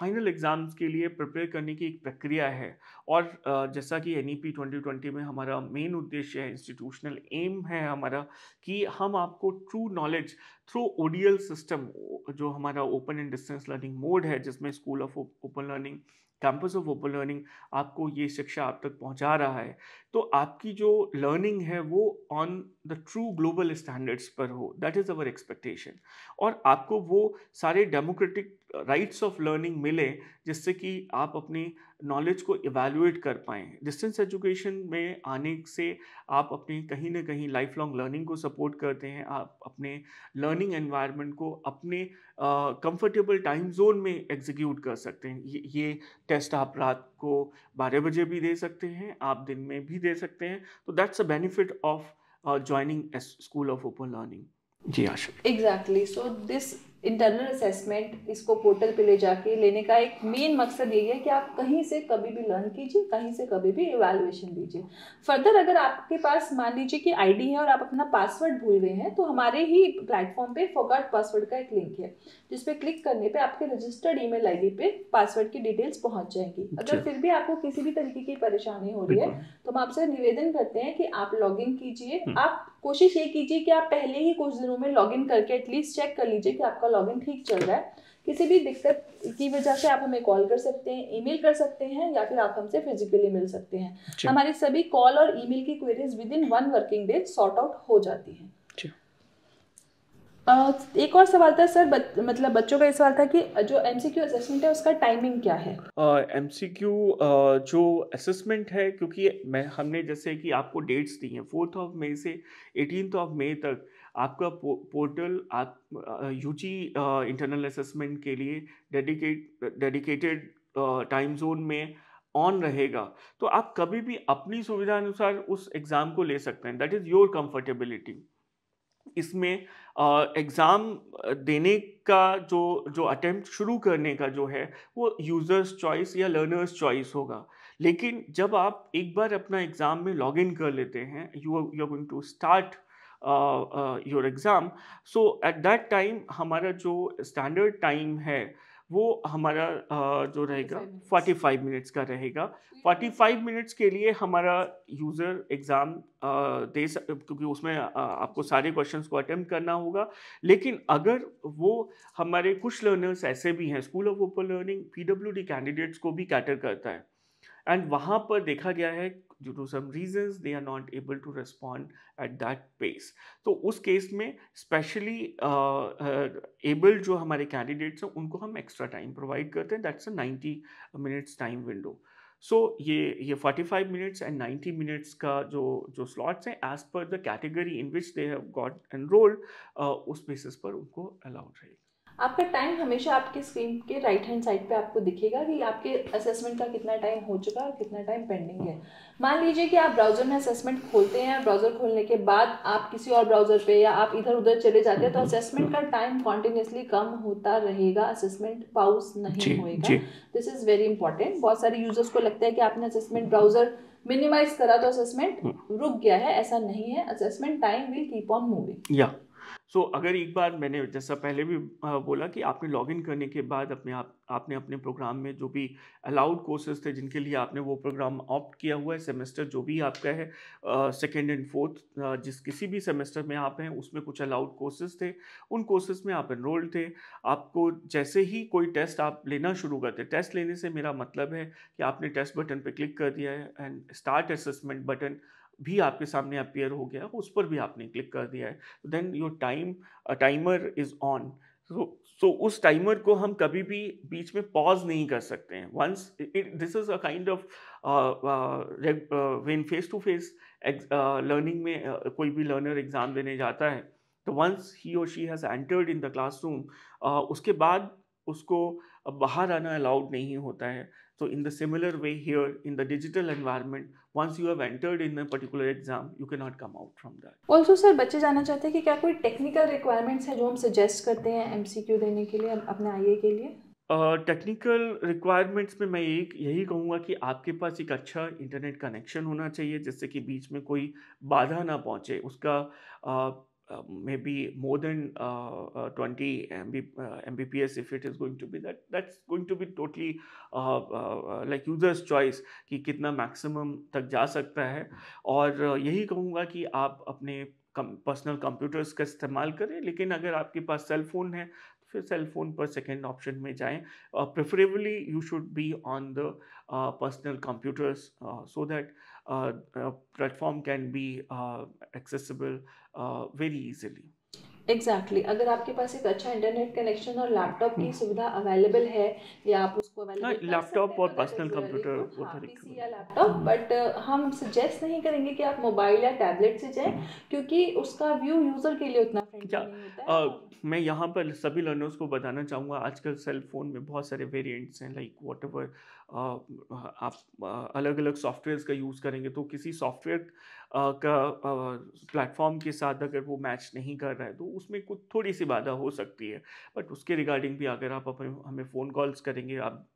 फाइनल एग्ज़ाम्स के लिए प्रिपेयर करने की एक प्रक्रिया है और आ, जैसा कि N E P twenty twenty में हमारा मेन उद्देश्य है इंस्टीट्यूशनल एम है हमारा कि हम आपको true knowledge through ODL system जो हमारा open and distance learning mode है जिसमें school of open learning campus of open learning आपको ये शिक्षा आप तक पहुंचा रहा है तो आपकी जो लर्निंग है वो on the true global standards पर हो दैट इज़ अवर एक्सपेक्टेशन और आपको वो सारे डेमोक्रेटिक राइट्स ऑफ लर्निंग मिले जिससे कि आप अपनी नॉलेज को इवेल्युएट कर पाएँ डिस्टेंस एजुकेशन में आने से आप अपनी कहीं ना कहीं लाइफ लॉन्ग लर्निंग को सपोर्ट करते हैं आप अपने लर्निंग एनवायरनमेंट को अपने कंफर्टेबल टाइम जोन में एग्जीक्यूट कर सकते हैं ये, ये टेस्ट आप रात को बारह बजे भी दे सकते हैं आप दिन में भी दे सकते हैं तो that's a benefit of joining school of open learning जी Asha exactly so this internal assessment इसको पोर्टल पे ले जाके लेने का एक मेन मकसद यही है कि आप कहीं से कभी भी लर्न कीजिए कहीं से कभी भी इवेलुएशन दीजिए फर्दर अगर आपके पास मान लीजिए कि आईडी है और आप अपना पासवर्ड भूल गए हैं तो हमारे ही प्लेटफॉर्म पे फॉरगॉट पासवर्ड का एक लिंक है जिसपे क्लिक करने पे आपके रजिस्टर्ड ई मेल पे पासवर्ड की डिटेल्स पहुंच जाएंगी अच्छा। अगर फिर भी आपको किसी भी तरीके की परेशानी हो रही है तो हम आपसे निवेदन करते हैं कि आप लॉग कीजिए हम्म। आप कोशिश ये कीजिए कि आप पहले ही कुछ दिनों में लॉगिन करके एटलीस्ट चेक कर लीजिए कि आपका लॉगिन ठीक चल रहा है किसी भी दिक्कत की वजह से आप हमें कॉल कर सकते हैं ईमेल कर सकते हैं या फिर आप हमसे फिजिकली मिल सकते हैं हमारी सभी कॉल और ईमेल की queries within one working days sort out हो जाती हैं एक और सवाल था सर बच, मतलब बच्चों का ये सवाल था कि जो एम सी क्यू असेसमेंट है उसका टाइमिंग क्या है एम सी क्यू जो असेसमेंट है क्योंकि मैं हमने जैसे कि आपको डेट्स दी हैं फोर्थ ऑफ मई से एटीन ऑफ मई तक आपका पो, पोर्टल आप यू जी इंटरनल असेसमेंट के लिए डेडिकेट डेडिकेटेड टाइम जोन में ऑन रहेगा तो आप कभी भी अपनी सुविधा अनुसार उस एग्ज़ाम को ले सकते हैं दैट इज़ योर कंफर्टेबिलिटी इसमें एग्ज़ाम देने का जो जो अटेम्प्ट शुरू करने का जो है वो यूज़र्स चॉइस या लर्नर्स चॉइस होगा लेकिन जब आप एक बार अपना एग्ज़ाम में लॉग इन कर लेते हैं you you are going to start your exam so at that time हमारा जो स्टैंडर्ड टाइम है वो हमारा जो रहेगा 45 मिनट्स का रहेगा 45 तो मिनट्स तो के लिए हमारा यूज़र एग्ज़ाम दे क्योंकि उसमें आपको सारे क्वेश्चंस को अटैम्प्ट करना होगा लेकिन अगर वो हमारे कुछ लर्नर्स ऐसे भी हैं school of open learning P candidates को भी कैटर करता है एंड वहाँ पर देखा गया है due to some reasons they are not able to respond at that pace तो उस केस में स्पेशली एबल जो हमारे कैंडिडेट्स हैं उनको हम एक्स्ट्रा टाइम प्रोवाइड करते हैं that's a ninety minutes time window so ये ये 45 मिनट्स एंड 90 मिनट्स का जो जो स्लॉट्स हैं as per the category in which they have got enrolled उस बेसिस पर उनको अलाउड रहेगा आपका टाइम हमेशा आपके स्क्रीन के राइट हैंड साइड पे आपको दिखेगा कि आपके असेसमेंट का कितना टाइम हो चुका है और कितना टाइम पेंडिंग है मान लीजिए कि आप ब्राउज़र में असेसमेंट खोलते हैं ब्राउज़र खोलने के बाद आप किसी और ब्राउज़र पे या आप इधर उधर चले जाते हैं तो असेसमेंट का टाइम कॉन्टिन्यूसली कम होता रहेगा असेसमेंट पाउस नहीं होगा दिस इज़ वेरी इंपॉर्टेंट बहुत सारे यूजर्स को लगता है कि आपने असेसमेंट ब्राउज़र मिनिमाइज करा तो असेसमेंट हम्म। रुक गया है ऐसा नहीं है assessment time will keep on moving so so, अगर एक बार मैंने जैसा पहले भी बोला कि आपने लॉगिन करने के बाद अपने आप आपने अपने प्रोग्राम में जो भी अलाउड कोर्सेज थे जिनके लिए आपने वो प्रोग्राम ऑप्ट किया हुआ है सेमेस्टर जो भी आपका है सेकेंड एंड फोर्थ जिस किसी भी सेमेस्टर में आप हैं उसमें कुछ अलाउड कोर्सेज थे उन कोर्सेज में आप इनरोल्ड थे आपको जैसे ही कोई टेस्ट आप लेना शुरू करते टेस्ट लेने से मेरा मतलब है कि आपने टेस्ट बटन पर क्लिक कर दिया है एंड स्टार्ट असेसमेंट बटन भी आपके सामने अपीयर हो गया उस पर भी आपने क्लिक कर दिया है then your time timer is on so so उस टाइमर को हम कभी भी बीच में पॉज नहीं कर सकते हैं once it this is a kind of when face to face learning में uh, कोई भी लर्नर एग्ज़ाम देने जाता है तो वंस ही और she has entered in the classroom उसके बाद उसको बाहर आना अलाउड नहीं होता है So in the similar way here in the digital environment, once you have entered in a particular exam, you cannot come out from that. Also sir, बच्चे जानना चाहते हैं कि क्या कोई technical requirements हैं जो हम suggest करते हैं MCQ देने के लिए अपने ia के लिए? टेक्निकल uh, रिक्वायरमेंट्स में मैं एक यही कहूँगा कि आपके पास एक अच्छा इंटरनेट कनेक्शन होना चाहिए जिससे कि बीच में कोई बाधा ना पहुँचे उसका uh, Uh, maybe more than uh, uh, 20 MB, uh, Mbps if it is going to be that that's going to be totally uh, like user's choice कि कितना maximum तक जा सकता है हम्म। और यही कहूँगा कि आप अपने पर्सनल कंप्यूटर्स का इस्तेमाल करें लेकिन अगर आपके पास सेल फोन है तो फिर सेल फोन पर सेकेंड ऑप्शन में जाएं preferably you should be on the personal computers so that platform can be accessible very uh, easily exactly अगर आपके पास एक अच्छा इंटरनेट कनेक्शन और लैपटॉप की सुविधा अवेलेबल है या आप उसको लैपटॉप और पर्सनल कंप्यूटर लैपटॉप बट हम सजेस्ट नहीं करेंगे कि आप मोबाइल या टैबलेट से जाएं हम्म। क्योंकि उसका व्यू यूजर के लिए उतना फ्रेंडली मैं यहाँ पर सभी लर्नर्स को बताना चाहूँगा आजकल सेल फोन में बहुत सारे वेरिएंट्स हैं लाइक वॉट आप अलग अलग सॉफ्टवेयर का यूज़ करेंगे तो किसी सॉफ्टवेयर प्लेटफॉर्म के साथ अगर वो मैच नहीं कर रहा है तो उसमें कुछ थोड़ी सी बाधा हो सकती है बट उसके रिगार्डिंग भी अगर आप अपने हमें फ़ोन कॉल्स करेंगे आप,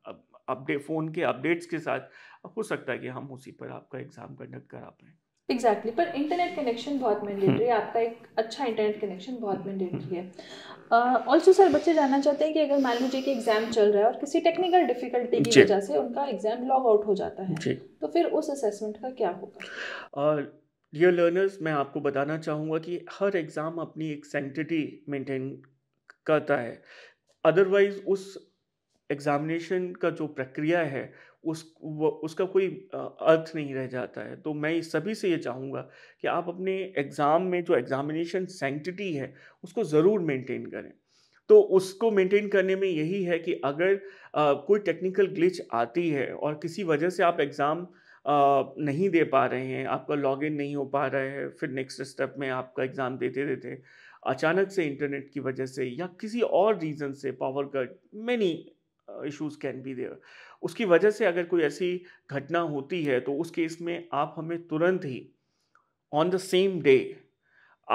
अपडेट फ़ोन के अपडेट्स के साथ हो सकता है कि हम उसी पर आपका एग्ज़ाम कंडक्ट करा पाएँ एग्जैक्टली exactly, पर इंटरनेट कनेक्शन बहुत मैंडेटरी हम्म। है आपका एक अच्छा इंटरनेट कनेक्शन बहुत मैंडेटरी है ऑल्सो uh, सर बच्चे जानना चाहते हैं कि अगर मान लीजिए कि एग्जाम चल रहा है और किसी टेक्निकल डिफिकल्टी की वजह से उनका एग्जाम लॉग आउट हो जाता है तो फिर उस असेसमेंट का क्या होगा uh, डियर लर्नर्स मैं आपको बताना चाहूँगा कि हर एग्ज़ाम अपनी एक सेंटिटी मेंटेन करता है अदरवाइज़ उस एग्ज़ामिनेशन का जो प्रक्रिया है उस उसका कोई अर्थ नहीं रह जाता है तो मैं सभी से ये चाहूँगा कि आप अपने एग्ज़ाम में जो एग्ज़ामिनेशन सेंटिटी है उसको ज़रूर मेंटेन करें तो उसको मेंटेन करने में यही है कि अगर आ, कोई टेक्निकल ग्लिच आती है और किसी वजह से आप एग्ज़ाम नहीं दे पा रहे हैं आपका लॉगिन नहीं हो पा रहा है फिर नेक्स्ट स्टेप में आपका एग्ज़ाम देते देते अचानक से इंटरनेट की वजह से या किसी और रीज़न से power cut many issues can be there उसकी वजह से अगर कोई ऐसी घटना होती है तो उस केस में आप हमें तुरंत ही ऑन द सेम डे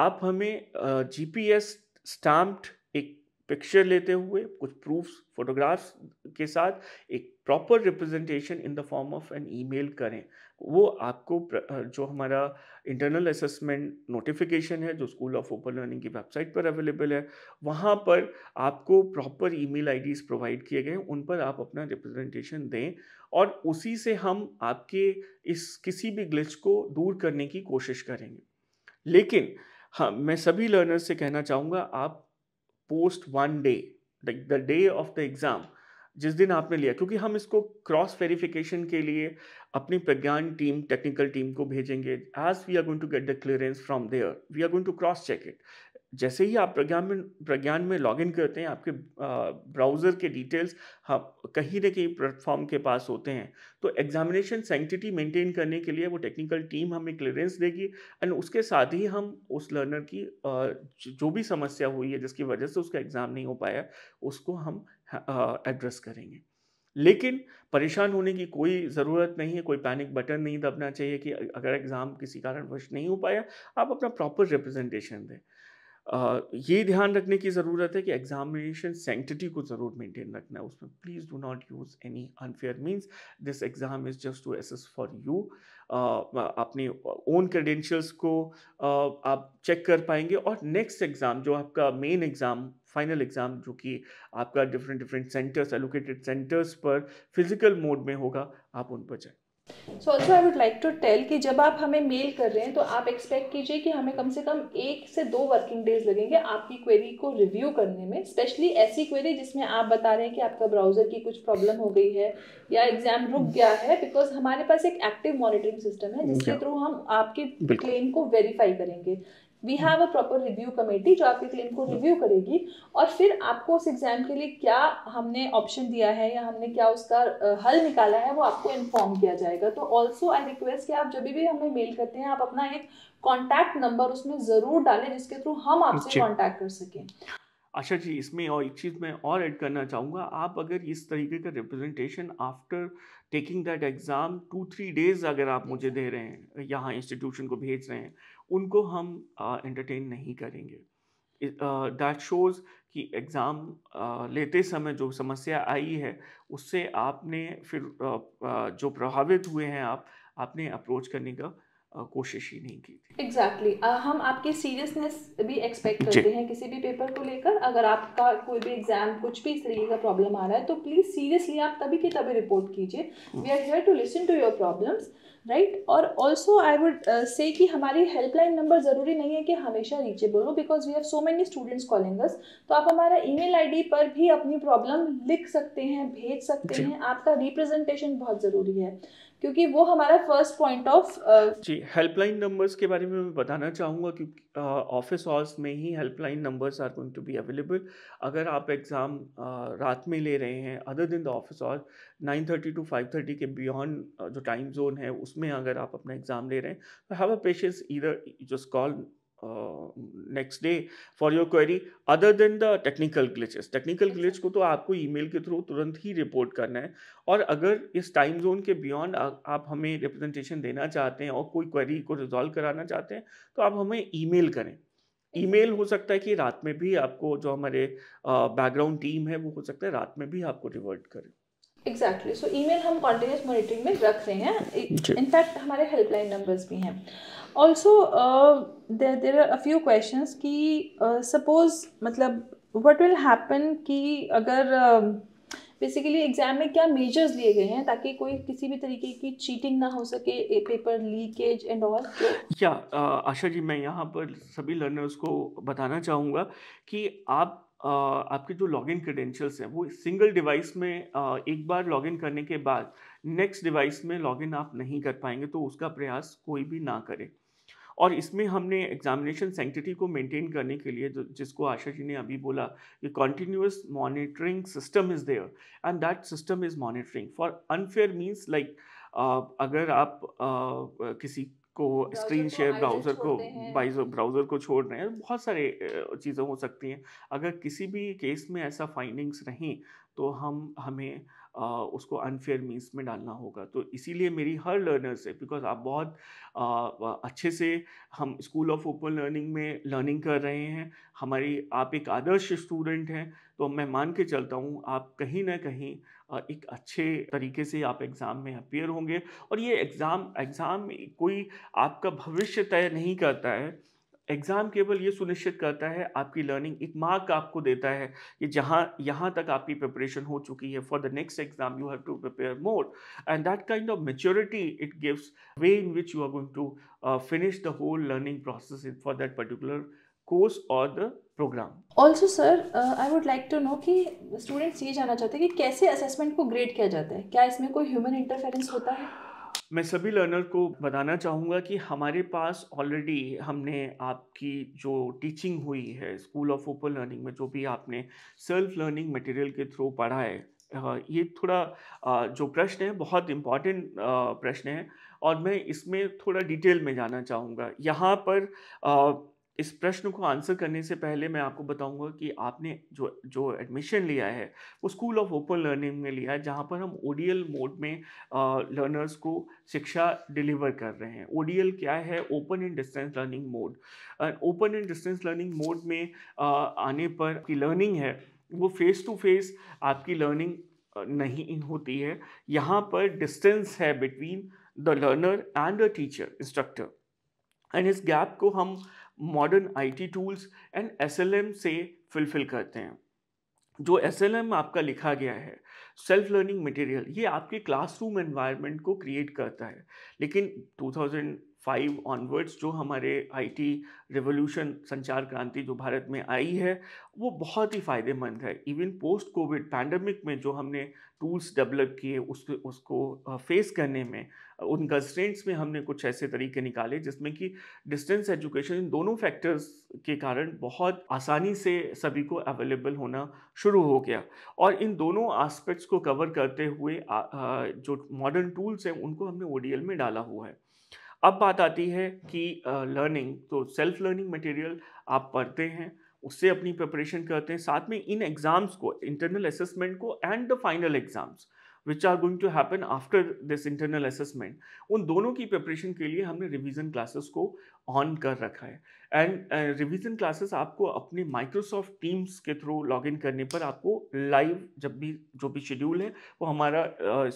आप हमें G P S stamped picture लेते हुए कुछ प्रूफ्स फोटोग्राफ्स के साथ एक proper representation in the form of an email करें वो आपको जो हमारा इंटरनल असेसमेंट नोटिफिकेशन है जो स्कूल ऑफ ओपन लर्निंग की वेबसाइट पर अवेलेबल है वहाँ पर आपको प्रॉपर ईमेल आईडीज़ प्रोवाइड किए गए उन पर आप अपना रिप्रेजेंटेशन दें और उसी से हम आपके इस किसी भी ग्लिच को दूर करने की कोशिश करेंगे लेकिन हाँ मैं सभी लर्नर्स से कहना चाहूँगा आप post one day the day of the exam जिस दिन आपने लिया क्योंकि हम इसको क्रॉस वेरिफिकेशन के लिए अपनी प्रज्ञान टीम टेक्निकल टीम को भेजेंगे as we are going to get the clearance from there we are going to cross check it जैसे ही आप प्रज्ञान में प्रज्ञान में लॉगिन करते हैं आपके ब्राउज़र के डिटेल्स हाँ कहीं ना कहीं प्लेटफॉर्म के पास होते हैं तो एग्जामिनेशन सेंटिटी मेंटेन करने के लिए वो टेक्निकल टीम हमें क्लियरेंस देगी एंड उसके साथ ही हम उस लर्नर की जो भी समस्या हुई है जिसकी वजह से उसका एग्ज़ाम नहीं हो पाया उसको हम एड्रेस करेंगे लेकिन परेशान होने की कोई ज़रूरत नहीं है कोई पैनिक बटन नहीं दबना चाहिए कि अगर एग्ज़ाम किसी कारणवश नहीं हो पाया आप अपना प्रॉपर रिप्रेजेंटेशन दें ये ध्यान रखने की ज़रूरत है कि एग्जामिनेशन सेंटिटी को ज़रूर मेंटेन रखना है उसमें please do not use any unfair means this exam is just to assess for you अपने ओन क्रेडेंशियल्स को uh, आप चेक कर पाएंगे और नेक्स्ट एग्ज़ाम जो आपका मेन एग्ज़ाम फाइनल एग्ज़ाम जो कि आपका different different centres allocated centres पर फिज़िकल मोड में होगा आप उन पर जाए so also I would like to tell कि जब आप हमें मेल कर रहे हैं तो आप एक्सपेक्ट कीजिए कि हमें कम से कम एक से दो वर्किंग डेज लगेंगे आपकी क्वेरी को रिव्यू करने में स्पेशली ऐसी क्वेरी जिसमें आप बता रहे हैं कि आपका ब्राउज़र की कुछ प्रॉब्लम हो गई है या एग्जाम रुक गया है बिकॉज हमारे पास एक एक्टिव मॉनिटरिंग सिस्टम है जिसके थ्रू हम आपके क्लेम को वेरीफाई करेंगे we have a proper review committee जो आपके क्लेम को रिव्यू करेगी और फिर आपको उस एग्जाम के लिए क्या हमने ऑप्शन दिया है या हमने क्या उसका हल निकाला है वो आपको इन्फॉर्म किया जाएगा तो ऑल्सो आई रिक्वेस्ट कि आप जब भी हमें मेल करते हैं आप अपना एक कॉन्टैक्ट नंबर उसमें ज़रूर डालें जिसके थ्रू हम आपसे कॉन्टैक्ट कर सकें अच्छा जी इसमें और एक चीज़ मैं और ऐड करना चाहूँगा आप अगर इस तरीके का representation after taking that exam two three days अगर आप मुझे दे रहे हैं यहाँ इंस्टीट्यूशन को भेज रहे हैं उनको हम एंटरटेन uh, नहीं करेंगे दैट uh, शोज़ कि एग्ज़ाम uh, लेते समय जो समस्या आई है उससे आपने फिर uh, uh, जो प्रभावित हुए हैं आप आपने अप्रोच करने का कोशिश ही नहीं की थी एग्जैक्टली exactly. uh, हम आपकी सीरियसनेस भी एक्सपेक्ट करते हैं किसी भी पेपर को लेकर अगर आपका कोई भी एग्जाम कुछ भी इस तरीके का प्रॉब्लम आ रहा है तो प्लीज़ सीरियसली आप तभी की तभी रिपोर्ट कीजिए we are here to listen to your problems right और ऑल्सो आई वुड से कि हमारी हेल्पलाइन नंबर ज़रूरी नहीं है कि हमेशा रीचेबल हो because we have so many students calling us तो आप हमारा ईमेल मेल पर भी अपनी प्रॉब्लम लिख सकते हैं भेज सकते हैं आपका रिप्रेजेंटेशन बहुत ज़रूरी है क्योंकि वो हमारा फर्स्ट पॉइंट ऑफ जी हेल्पलाइन नंबर्स के बारे में मैं बताना चाहूँगा क्योंकि ऑफिस uh, आवर्स में ही helpline numbers are going to be available अगर आप एग्ज़ाम uh, रात में ले रहे हैं अदर दिन the office hours nine thirty to five thirty के बियॉन्ड uh, जो टाइम जोन है उसमें अगर आप अपना एग्ज़ाम ले रहे हैं तो हैव अ पेशेंस इधर just call next day for your query other than the technical glitches technical glitch को तो आपको ईमेल के थ्रू तुरंत ही रिपोर्ट करना है और अगर इस टाइम जोन के बियॉन्ड आप हमें रिप्रेजेंटेशन देना चाहते हैं और कोई क्वेरी को रिजॉल्व कराना चाहते हैं तो आप हमें ईमेल करें ईमेल हम्म। हो सकता है कि रात में भी आपको जो हमारे बैकग्राउंड टीम है वो हो सकता है रात में भी आपको रिवर्ट करें एग्जैक्टली सो ईमेल हम कॉन्टीन्यूस मॉनिटरिंग में रख रहे हैं इनफैक्ट हमारे हेल्पलाइन नंबर्स भी हैं also there are a few question कि सपोज uh, मतलब वट विल हैपन कि अगर बेसिकली um, एग्ज़ाम में क्या मेजर्स लिए गए हैं ताकि कोई किसी भी तरीके की चीटिंग ना हो सके पेपर लीकेज एंड ऑल या uh, आशा जी मैं यहाँ पर सभी लर्नर्स को बताना चाहूँगा कि आप आपके जो लॉगिन क्रेडेंशियल्स हैं वो सिंगल डिवाइस में एक बार लॉगिन करने के बाद नेक्स्ट डिवाइस में लॉगिन आप नहीं कर पाएंगे तो उसका प्रयास कोई भी ना करे और इसमें हमने एग्जामिनेशन सेंटिटी को मेंटेन करने के लिए जिसको आशा जी ने अभी बोला कि continuous monitoring system is there and that system is monitoring for unfair means like अगर आप uh, किसी को स्क्रीन शेयर ब्राउज़र को ब्राउज़र को छोड़ रहे हैं बहुत सारे चीज़ें हो सकती हैं अगर किसी भी केस में ऐसा फाइंडिंग्स रहें तो हम हमें आ, उसको अनफेयर मीन्स में डालना होगा तो इसीलिए मेरी हर लर्नर से बिकॉज आप बहुत आ, अच्छे से हम स्कूल ऑफ ओपन लर्निंग में लर्निंग कर रहे हैं हमारी आप एक आदर्श स्टूडेंट हैं तो मैं मान के चलता हूँ आप कहीं ना कहीं एक अच्छे तरीके से आप एग्ज़ाम में अपेयर होंगे और ये एग्ज़ाम एग्ज़ाम कोई आपका भविष्य तय नहीं करता है एग्ज़ाम केवल ये सुनिश्चित करता है आपकी लर्निंग एक मार्क आपको देता है कि जहाँ यहाँ तक आपकी प्रिपरेशन हो चुकी है for the next exam you have to prepare more and that kind of maturity it gives way in which you are going to finish the whole learning process for that particular course और the program also sir I would like to know कि students ये जानना चाहते हैं कि कैसे assessment को grade किया जाता है क्या इसमें कोई ह्यूमन इंटरफेरेंस होता है मैं सभी लर्नर को बताना चाहूँगा कि हमारे पास ऑलरेडी हमने आपकी जो टीचिंग हुई है स्कूल ऑफ ओपन लर्निंग में जो भी आपने सेल्फ लर्निंग मटेरियल के थ्रू पढ़ा है ये थोड़ा जो प्रश्न है बहुत इम्पॉर्टेंट प्रश्न है और मैं इसमें थोड़ा डिटेल में जाना चाहूँगा यहाँ पर इस प्रश्न को आंसर करने से पहले मैं आपको बताऊंगा कि आपने जो जो एडमिशन लिया है वो स्कूल ऑफ ओपन लर्निंग में लिया है जहाँ पर हम ओडीएल मोड में लर्नर्स को शिक्षा डिलीवर कर रहे हैं ओडीएल क्या है open and distance learning mode open and distance learning mode में आ, आने पर की लर्निंग है वो फेस टू फेस आपकी लर्निंग नहीं होती है यहाँ पर डिस्टेंस है between the learner and the teacher instructor and इस गैप को हम modern IT tools and SLM से फुलफिल करते हैं जो एस आपका लिखा गया है सेल्फ लर्निंग मटेरियल ये आपके क्लासरूम एनवायरनमेंट को क्रिएट करता है लेकिन फाइव ऑनवर्ड्स जो हमारे आईटी रिवॉल्यूशन संचार क्रांति जो भारत में आई है वो बहुत ही फ़ायदेमंद है इवन पोस्ट कोविड पैंडमिक में जो हमने टूल्स डेवलप किए उस उसको फेस करने में उन कंस्टेंट्स में हमने कुछ ऐसे तरीके निकाले जिसमें कि डिस्टेंस एजुकेशन इन दोनों फैक्टर्स के कारण बहुत आसानी से सभी को अवेलेबल होना शुरू हो गया और इन दोनों आस्पेक्ट्स को कवर करते हुए जो मॉडर्न टूल्स हैं उनको हमने ओ में डाला हुआ है अब बात आती है कि लर्निंग तो सेल्फ लर्निंग मटेरियल आप पढ़ते हैं उससे अपनी प्रिपरेशन करते हैं साथ में इन एग्ज़ाम्स को इंटरनल असेसमेंट को and the final exams which are going to happen after this internal assessment उन दोनों की प्रिपरेशन के लिए हमने रिविज़न क्लासेस को ऑन कर रखा है एंड रिविज़न क्लासेस आपको अपने माइक्रोसॉफ्ट टीम्स के थ्रू लॉग इन करने पर आपको लाइव जब भी जो भी शेड्यूल है वो हमारा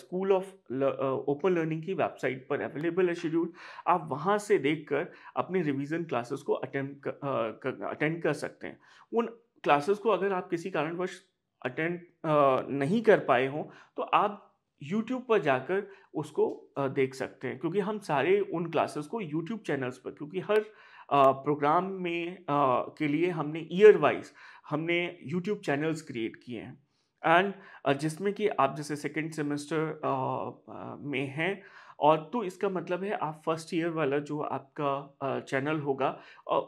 स्कूल ऑफ ओपन लर्निंग की वेबसाइट पर अवेलेबल है शेड्यूल आप वहाँ से देख कर अपने रिविज़न क्लासेस को अटेंड अटेंड uh, कर सकते हैं उन क्लासेस को अगर आप किसी कारणवश अटेंड नहीं कर पाए हों तो आप यूट्यूब पर जाकर उसको देख सकते हैं क्योंकि हम सारे उन क्लासेस को यूट्यूब चैनल्स पर क्योंकि हर प्रोग्राम में के लिए हमने ईयर वाइज हमने यूट्यूब चैनल्स क्रिएट किए हैं एंड जिसमें कि आप जैसे सेकेंड सेमेस्टर में हैं और तो इसका मतलब है आप फर्स्ट ईयर वाला जो आपका चैनल होगा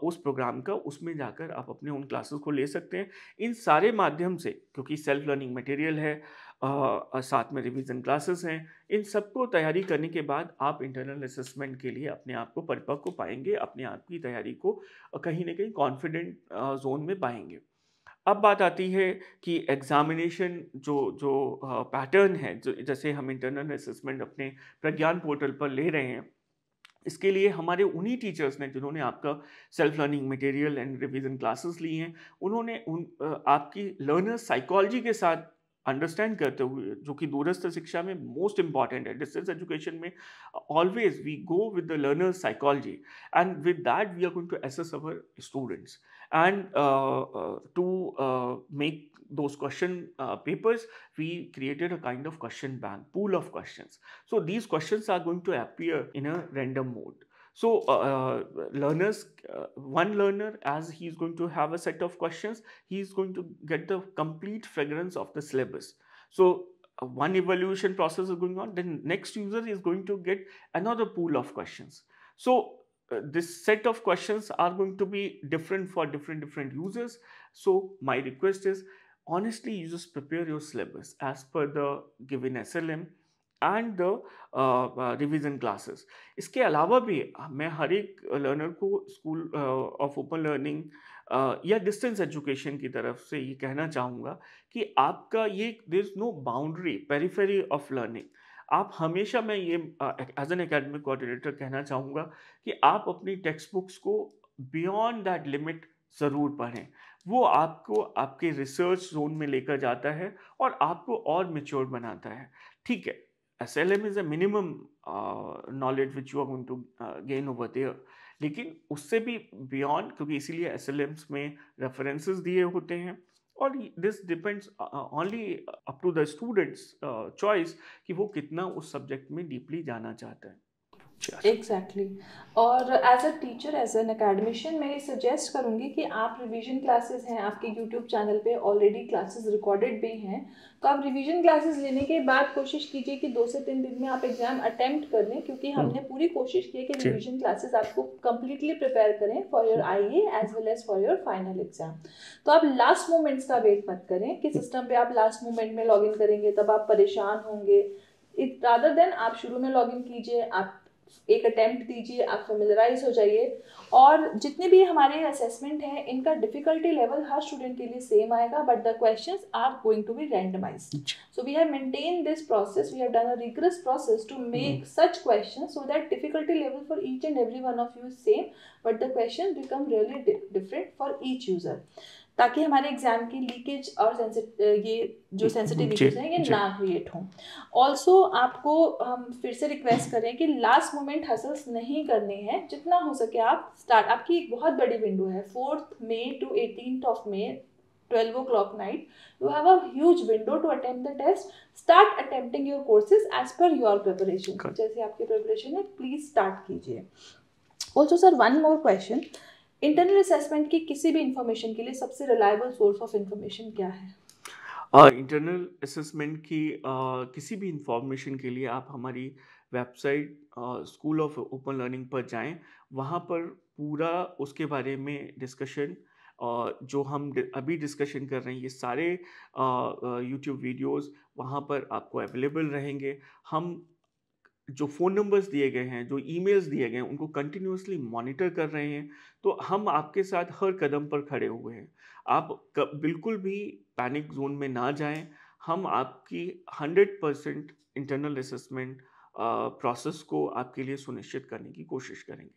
उस प्रोग्राम का उसमें जाकर आप अपने उन क्लासेस को ले सकते हैं इन सारे माध्यम से क्योंकि सेल्फ लर्निंग मटेरियल है आ, साथ में रिवीजन क्लासेस हैं इन सबको तैयारी करने के बाद आप इंटरनल असेसमेंट के लिए अपने आप को परिपक्व पाएंगे अपने आप की तैयारी को कहीं ना कहीं कॉन्फिडेंट जोन में पाएंगे अब बात आती है कि एग्जामिनेशन जो जो पैटर्न है जो जैसे हम इंटरनल असेसमेंट अपने प्रज्ञान पोर्टल पर ले रहे हैं इसके लिए हमारे उन्हीं टीचर्स ने जिन्होंने आपका self learning material and revision classes ली हैं उन्होंने उन आपकी लर्नर साइकोलॉजी के साथ अंडरस्टैंड करते हुए जो कि दूरस्थ शिक्षा में मोस्ट इंपॉर्टेंट है डिस्टेंस एजुकेशन में always we go with the learner psychology and with that we are going to assess our students And uh, uh, to uh, make those question papers, we created a kind of question bank, pool of questions. So these questions are going to appear in a random mode. So uh, learners, uh, one learner, as he's going to have a set of questions, he's going to get the complete fragrance of the syllabus. So uh, one evaluation process is going on, then next user is going to get another pool of questions. So uh, this set of questions are going to be different for different different users so my request is honestly you just prepare your syllabus as per the given slm and the revision classes इसके अलावा भी मैं हर एक learner को school of open learning या distance education की तरफ से ये कहना चाहूँगा कि आपका ये there is no boundary periphery of learning आप हमेशा मैं ये एज एन अकेडमिक कोऑर्डिनेटर कहना चाहूँगा कि आप अपनी टेक्स्ट बुक्स को बियॉन्ड दैट लिमिट ज़रूर पढ़ें वो आपको आपके रिसर्च जोन में लेकर जाता है और आपको और मेच्योर बनाता है ठीक है S L M is a minimum knowledge which you are going to gain over there लेकिन उससे भी बियॉन्ड क्योंकि इसीलिए एस एल एम्स में रेफरेंसेस दिए होते हैं और this depends only up to the students choice कि वो कितना उस सब्जेक्ट में डीपली जाना चाहता है एग्जैक्टली exactly. और as a teacher as an academician मैं ये सजेस्ट करूँगी कि आप रिवीजन क्लासेस हैं आपके यूट्यूब चैनल पे ऑलरेडी क्लासेस रिकॉर्डेड भी हैं तो आप रिवीजन क्लासेस लेने के बाद कोशिश कीजिए कि दो से तीन दिन में आप एग्जाम अटेम्प्ट कर लें क्योंकि hmm. हमने पूरी कोशिश की है कि रिविज़न क्लासेस आपको कम्प्लीटली प्रिपेयर करें for your I as well as for your final exam तो आप लास्ट मोमेंट्स का वेट मत करें कि सिस्टम hmm. पे आप लास्ट मोमेंट में लॉग इन करेंगे तब आप परेशान होंगे रादर देन आप शुरू में लॉग इन कीजिए आप एक अटैम्प्ट दीजिए आप फेमिलराइज हो जाइए और जितने भी हमारे असेसमेंट हैं इनका डिफिकल्टी लेवल हर स्टूडेंट के लिए सेम आएगा but the question are going to be randomize so we have maintain this process we have done a rigorous process to make such question so that difficulty level for each and every one of you same but the question become really different for each user ताकि हमारे exam की leakage और ये जो sensitive leakage हैं ये ना create हों ऑल्सो आपको हम फिर से रिक्वेस्ट करें कि लास्ट मोमेंट हसल्स नहीं करने हैं जितना हो सके आप स्टार्ट आपकी एक बहुत बड़ी विंडो है fourth May to eighteen of May twelve o'clock night you have a window to attempt the test start attempting your courses as per your preparation जैसे आपकी प्रिपरेशन है प्लीज स्टार्ट कीजिए also sir one more question internal assessment की किसी भी information के लिए सबसे रिलायबल सोर्स ऑफ इंफॉर्मेशन क्या है इंटरनल uh, असेसमेंट की uh, किसी भी इंफॉर्मेशन के लिए आप हमारी website school of open learning पर जाएं वहाँ पर पूरा उसके बारे में डिस्कशन uh, जो हम अभी डिस्कशन कर रहे हैं ये सारे यूट्यूब uh, वीडियोस uh, वहाँ पर आपको अवेलेबल रहेंगे हम जो फ़ोन नंबर्स दिए गए हैं जो ईमेल्स दिए गए हैं उनको कंटिन्यूसली मॉनिटर कर रहे हैं तो हम आपके साथ हर कदम पर खड़े हुए हैं आप बिल्कुल भी पैनिक जोन में ना जाएं हम आपकी 100 परसेंट इंटरनल असेसमेंट प्रोसेस को आपके लिए सुनिश्चित करने की कोशिश करेंगे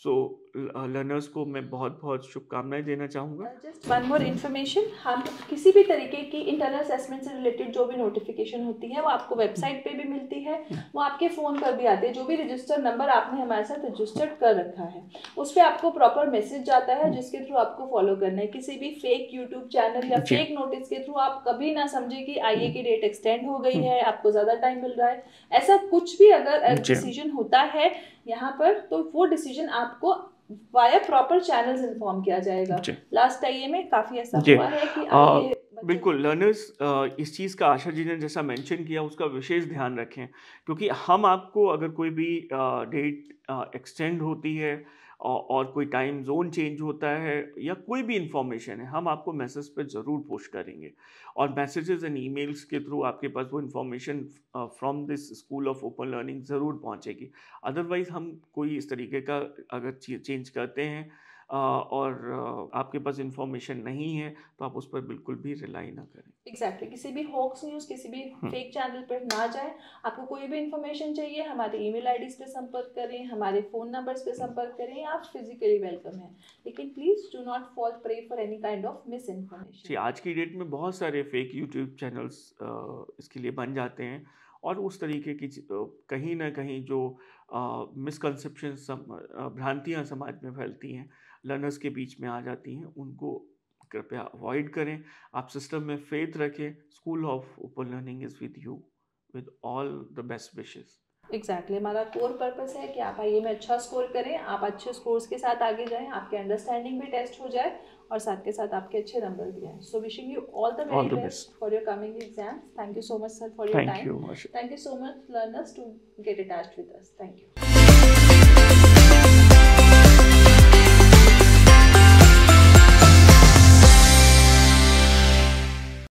सो लर्नर्स uh, को मैं बहुत बहुत शुभकामनाएं देना चाहूँगा जस्ट वन मोर इन्फॉर्मेशन हम किसी भी तरीके की इंटरनल असेसमेंट से रिलेटेड जो भी नोटिफिकेशन होती है वो आपको वेबसाइट पे भी मिलती है वो आपके फ़ोन पर भी आती है जो भी रजिस्टर नंबर आपने हमारे साथ रजिस्टर्ड कर रखा है उस पर आपको प्रॉपर मैसेज जाता है जिसके थ्रू आपको फॉलो करना है किसी भी फेक यूट्यूब चैनल या फेक नोटिस के थ्रू आप कभी ना समझे कि आई की डेट एक्सटेंड हो गई है आपको ज़्यादा टाइम मिल रहा है ऐसा कुछ भी अगर डिसीजन होता है यहाँ पर तो वो डिसीजन आपको वाया प्रॉपर चैनल्स इन्फॉर्म किया जाएगा लास्ट आई में काफ़ी ऐसा हुआ है कि आगे बिल्कुल लर्नर्स इस चीज़ का आशा जी ने जैसा मेंशन किया उसका विशेष ध्यान रखें क्योंकि हम आपको अगर कोई भी डेट एक्सटेंड होती है और कोई टाइम जोन चेंज होता है या कोई भी इंफॉर्मेशन है हम आपको मैसेज पर ज़रूर पोस्ट करेंगे और मैसेजेस एंड ईमेल्स के थ्रू आपके पास वो information from this school of open learning ज़रूर पहुँचेगी अदरवाइज़ हम कोई इस तरीके का अगर चेंज करते हैं और आपके पास इंफॉर्मेशन नहीं है तो आप उस पर बिल्कुल भी रिलाई ना करें एग्जैक्टली exactly. किसी भी हॉक्स न्यूज़ किसी भी फेक हम्म। चैनल पर ना जाए आपको कोई भी इंफॉर्मेशन चाहिए हमारे ई मेल पे संपर्क करें हमारे फ़ोन नंबर पे संपर्क करें आप फिजिकली वेलकम है लेकिन please do not fall prey for any kind of misinformation आज की डेट में बहुत सारे फेक यूट्यूब चैनल्स इसके लिए बन जाते हैं और उस तरीके की कहीं ना कहीं जो मिसकनसेप्शन भ्रांतियाँ समाज में फैलती हैं लर्नर्स के बीच में आ जाती हैं उनको कृपया अवॉइड करें आप सिस्टम में फेथ रखें school of open learning is with you with all the best wishes exactly हमारा कोर पर्पस है कि आप आइए में अच्छा स्कोर करें आप अच्छे स्कोर्स के साथ आगे जाएं आपके अंडरस्टैंडिंग भी टेस्ट हो जाए और साथ के साथ आपके अच्छे नंबर भी आए so wishing you all the very best for your coming exam thank you so much sir for your time thank you so much learners to get attach with us thank you